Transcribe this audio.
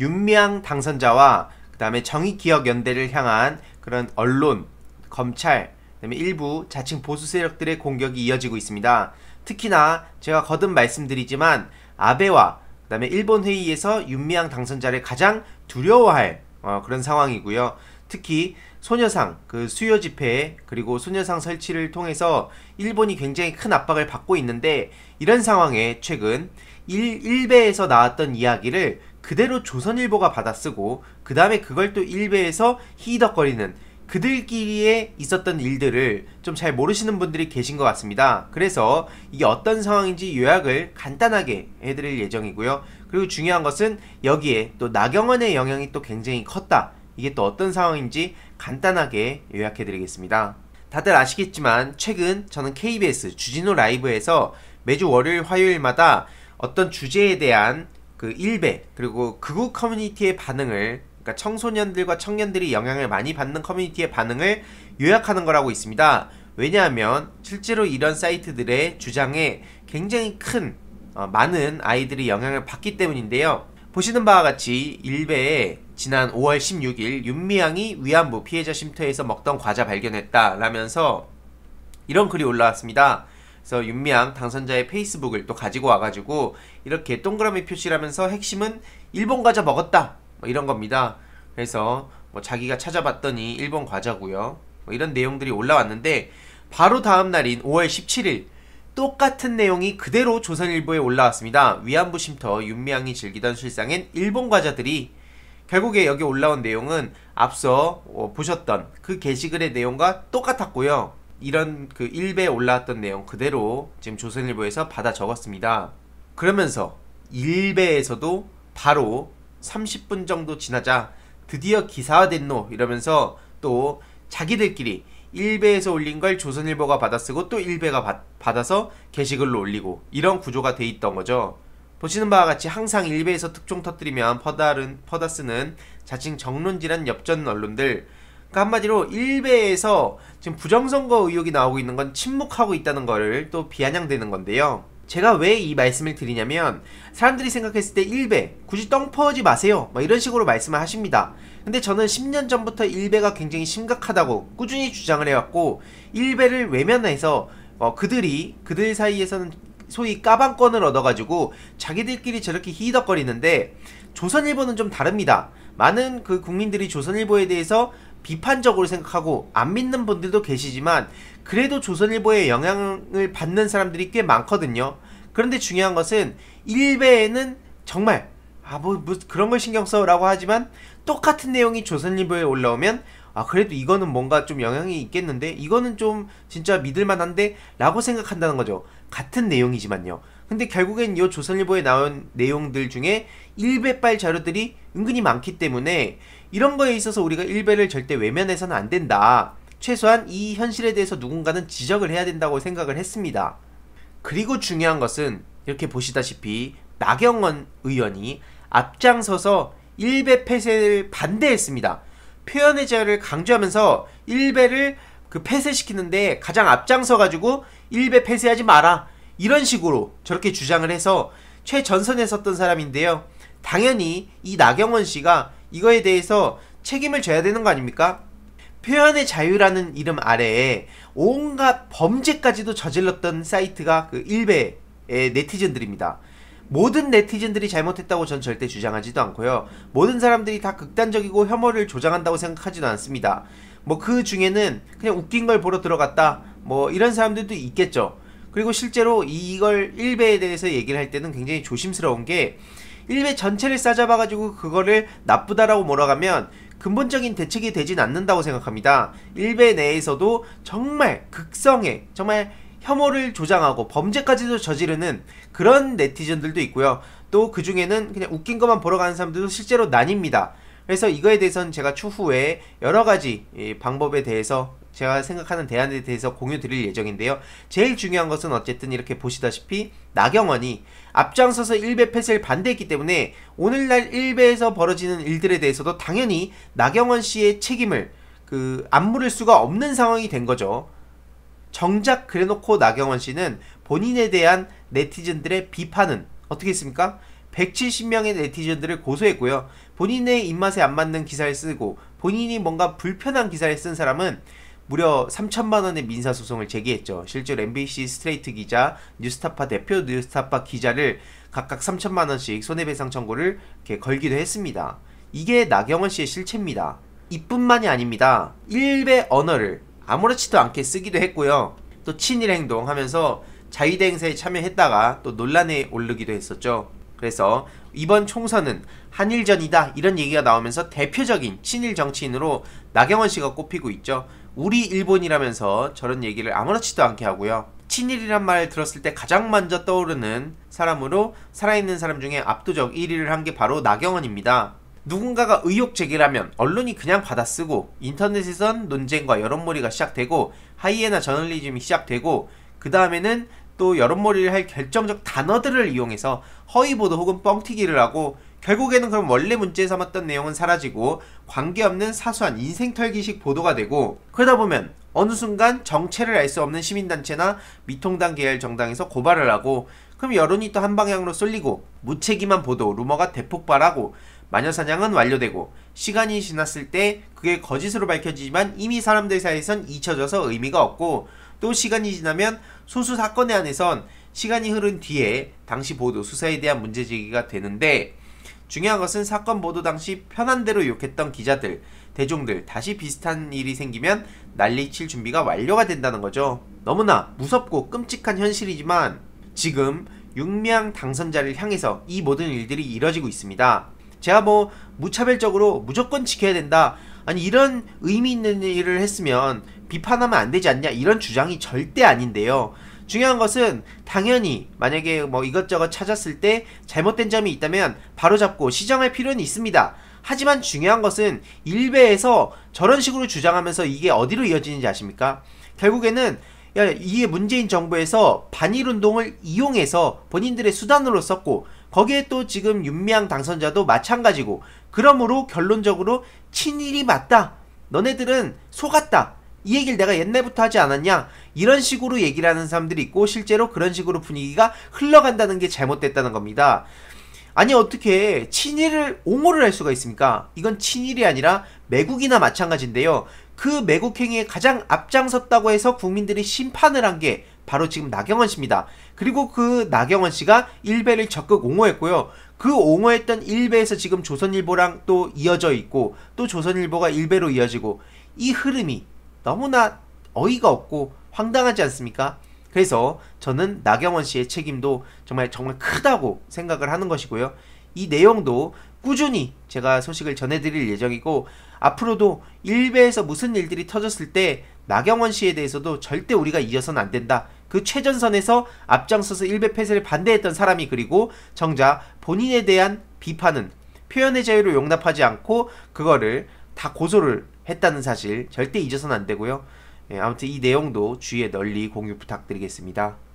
윤미향 당선자와 그다음에 정의기억연대를 향한 그런 언론, 검찰, 그다음에 일부 자칭 보수 세력들의 공격이 이어지고 있습니다. 특히나 제가 거듭 말씀드리지만 아베와 그다음에 일본 회의에서 윤미향 당선자를 가장 두려워할 어, 그런 상황이고요. 특히 소녀상 그 수요 집회 그리고 소녀상 설치를 통해서 일본이 굉장히 큰 압박을 받고 있는데 이런 상황에 최근 1, 1배에서 나왔던 이야기를 그대로 조선일보가 받아쓰고 그 다음에 그걸 또 일베에서 히덕거리는 그들끼리에 있었던 일들을 좀 잘 모르시는 분들이 계신 것 같습니다. 그래서 이게 어떤 상황인지 요약을 간단하게 해드릴 예정이고요. 그리고 중요한 것은 여기에 또 나경원의 영향이 또 굉장히 컸다. 이게 또 어떤 상황인지 간단하게 요약해드리겠습니다. 다들 아시겠지만 최근 저는 KBS 주진호 라이브에서 매주 월요일 화요일마다 어떤 주제에 대한 그 일베 그리고 극우 커뮤니티의 반응을 그러니까 청소년들과 청년들이 영향을 많이 받는 커뮤니티의 반응을 요약하는 거라고 있습니다. 왜냐하면 실제로 이런 사이트들의 주장에 굉장히 큰 어, 많은 아이들이 영향을 받기 때문인데요. 보시는 바와 같이 일베에 지난 5월 16일 윤미향이 위안부 피해자 쉼터에서 먹던 과자 발견했다 라면서 이런 글이 올라왔습니다. 그래서 윤미향 당선자의 페이스북을 또 가지고 와가지고 이렇게 동그라미 표시를 하면서 핵심은 일본 과자 먹었다 뭐 이런 겁니다. 그래서 뭐 자기가 찾아봤더니 일본 과자고요. 뭐 이런 내용들이 올라왔는데 바로 다음 날인 5월 17일 똑같은 내용이 그대로 조선일보에 올라왔습니다. 위안부 쉼터 윤미향이 즐기던 실상엔 일본 과자들이 결국에 여기 올라온 내용은 앞서 어, 보셨던 그 게시글의 내용과 똑같았고요. 이런 그 1배에 올라왔던 내용 그대로 지금 조선일보에서 받아 적었습니다. 그러면서 1배에서도 바로 30분 정도 지나자 드디어 기사화된 노 이러면서 또 자기들끼리 1배에서 올린 걸 조선일보가 받아쓰고 또 1배가 받, 받아서 게시글로 올리고 이런 구조가 돼 있던 거죠. 보시는 바와 같이 항상 1배에서 특종 터뜨리면 퍼다른, 퍼다쓰는 자칭 정론지란 엽전 언론들 그러니까 한마디로 일베에서 지금 부정선거 의혹이 나오고 있는 건 침묵하고 있다는 거를 또 비아냥대는 건데요. 제가 왜 이 말씀을 드리냐면 사람들이 생각했을 때 일베 굳이 떵 퍼지 마세요 막 뭐 이런 식으로 말씀을 하십니다 근데 저는 10년 전부터 일베가 굉장히 심각하다고 꾸준히 주장을 해왔고 일베를 외면해서 어, 그들이 그들 사이에서는 소위 까방권을 얻어가지고 자기들끼리 저렇게 히덕거리는데 조선일보는 좀 다릅니다 많은 그 국민들이 조선일보에 대해서 비판적으로 생각하고 안 믿는 분들도 계시지만 그래도 조선일보의 영향을 받는 사람들이 꽤 많거든요. 그런데 중요한 것은 일베에는 정말 아뭐 뭐 그런 걸 신경 써라고 하지만 똑같은 내용이 조선일보에 올라오면 아 그래도 이거는 뭔가 좀 영향이 있겠는데 이거는 좀 진짜 믿을만한데 라고 생각한다는 거죠 같은 내용이지만요 근데 결국엔 이 조선일보에 나온 내용들 중에 일베빨 자료들이 은근히 많기 때문에 이런 거에 있어서 우리가 일배를 절대 외면해서는 안 된다. 최소한 이 현실에 대해서 누군가는 지적을 해야 된다고 생각을 했습니다. 그리고 중요한 것은 이렇게 보시다시피 나경원 의원이 앞장서서 일배 폐쇄를 반대했습니다. 표현의 자유를 강조하면서 일배를 그 폐쇄시키는데 가장 앞장서 가지고 일배 폐쇄하지 마라 이런 식으로 저렇게 주장을 해서 최전선에 섰던 사람인데요. 당연히 이 나경원 씨가 이거에 대해서 책임을 져야 되는 거 아닙니까? 표현의 자유라는 이름 아래에 온갖 범죄까지도 저질렀던 사이트가 그 일베의 네티즌들입니다. 모든 네티즌들이 잘못했다고 전 절대 주장하지도 않고요. 모든 사람들이 다 극단적이고 혐오를 조장한다고 생각하지도 않습니다. 뭐 그 중에는 그냥 웃긴 걸 보러 들어갔다. 뭐 이런 사람들도 있겠죠. 그리고 실제로 이걸 일베에 대해서 얘기를 할 때는 굉장히 조심스러운 게 일베 전체를 싸잡아가지고 그거를 나쁘다라고 몰아가면 근본적인 대책이 되진 않는다고 생각합니다. 일베 내에서도 정말 극성의 정말 혐오를 조장하고 범죄까지도 저지르는 그런 네티즌들도 있고요. 또 그 중에는 그냥 웃긴 것만 보러 가는 사람들도 실제로 나뉩니다. 그래서 이거에 대해서는 제가 추후에 여러 가지 방법에 대해서 제가 생각하는 대안에 대해서 공유 드릴 예정인데요. 제일 중요한 것은 어쨌든 이렇게 보시다시피 나경원이 앞장서서 1배 패스를 반대했기 때문에 오늘날 1배에서 벌어지는 일들에 대해서도 당연히 나경원 씨의 책임을 그안 물을 수가 없는 상황이 된 거죠. 정작 그래놓고 나경원 씨는 본인에 대한 네티즌들의 비판은 어떻게 했습니까? 170명의 네티즌들을 고소했고요. 본인의 입맛에 안 맞는 기사를 쓰고 본인이 뭔가 불편한 기사를 쓴 사람은 무려 3천만 원의 민사 소송을 제기했죠. 실제로 MBC 스트레이트 기자, 뉴스타파 대표, 뉴스타파 기자를 각각 3천만 원씩 손해배상 청구를 걸기도 했습니다. 이게 나경원 씨의 실체입니다. 이뿐만이 아닙니다. 일베 언어를 아무렇지도 않게 쓰기도 했고요. 또 친일 행동하면서 자위대 행사에 참여했다가 또 논란에 오르기도 했었죠. 그래서 이번 총선은 한일전이다 이런 얘기가 나오면서 대표적인 친일 정치인으로 나경원 씨가 꼽히고 있죠. 우리 일본이라면서 저런 얘기를 아무렇지도 않게 하고요. 친일이란 말 들었을 때 가장 먼저 떠오르는 사람으로 살아있는 사람 중에 압도적 1위를 한 게 바로 나경원입니다. 누군가가 의혹 제기라면 언론이 그냥 받아쓰고 인터넷에선 논쟁과 여론몰이가 시작되고 하이에나 저널리즘이 시작되고 그 다음에는 또 여론몰이를 할 결정적 단어들을 이용해서 허위보도 혹은 뻥튀기를 하고 결국에는 그럼 원래 문제에 삼았던 내용은 사라지고 관계없는 사소한 인생털기식 보도가 되고 그러다 보면 어느 순간 정체를 알 수 없는 시민단체나 미통당 계열 정당에서 고발을 하고 그럼 여론이 또 한 방향으로 쏠리고 무책임한 보도 루머가 대폭발하고 마녀사냥은 완료되고 시간이 지났을 때 그게 거짓으로 밝혀지지만 이미 사람들 사이에선 잊혀져서 의미가 없고 또 시간이 지나면 소수 사건에 한해선 시간이 흐른 뒤에 당시 보도 수사에 대한 문제 제기가 되는데 중요한 것은 사건 보도 당시 편한 대로 욕했던 기자들, 대중들 다시 비슷한 일이 생기면 난리칠 준비가 완료가 된다는 거죠. 너무나 무섭고 끔찍한 현실이지만 지금 6명 당선자를 향해서 이 모든 일들이 이뤄지고 있습니다. 제가 뭐 무차별적으로 무조건 지켜야 된다 아니 이런 의미 있는 일을 했으면 비판하면 안 되지 않냐 이런 주장이 절대 아닌데요. 중요한 것은 당연히 만약에 뭐 이것저것 찾았을 때 잘못된 점이 있다면 바로잡고 시정할 필요는 있습니다. 하지만 중요한 것은 일베에서 저런 식으로 주장하면서 이게 어디로 이어지는지 아십니까? 결국에는 이게 문재인 정부에서 반일 운동을 이용해서 본인들의 수단으로 썼고 거기에 또 지금 윤미향 당선자도 마찬가지고 그러므로 결론적으로 친일이 맞다. 너네들은 속았다. 이 얘기를 내가 옛날부터 하지 않았냐? 이런 식으로 얘기를 하는 사람들이 있고 실제로 그런 식으로 분위기가 흘러간다는 게 잘못됐다는 겁니다. 아니 어떻게 친일을 옹호를 할 수가 있습니까? 이건 친일이 아니라 매국이나 마찬가지인데요. 그 매국 행위에 가장 앞장섰다고 해서 국민들이 심판을 한 게 바로 지금 나경원 씨입니다. 그리고 그 나경원 씨가 일베를 적극 옹호했고요. 그 옹호했던 일베에서 지금 조선일보랑 또 이어져 있고 또 조선일보가 일베로 이어지고 이 흐름이 너무나 어이가 없고 황당하지 않습니까? 그래서 저는 나경원 씨의 책임도 정말 정말 크다고 생각을 하는 것이고요. 이 내용도 꾸준히 제가 소식을 전해드릴 예정이고 앞으로도 일베에서 무슨 일들이 터졌을 때 나경원 씨에 대해서도 절대 우리가 잊어서는 안 된다. 그 최전선에서 앞장서서 일베 폐쇄를 반대했던 사람이 그리고 정작 본인에 대한 비판은 표현의 자유를 용납하지 않고 그거를 다 고소를 했다는 사실 절대 잊어서는 안 되고요. 예, 아무튼 이 내용도 주위에 널리 공유 부탁드리겠습니다.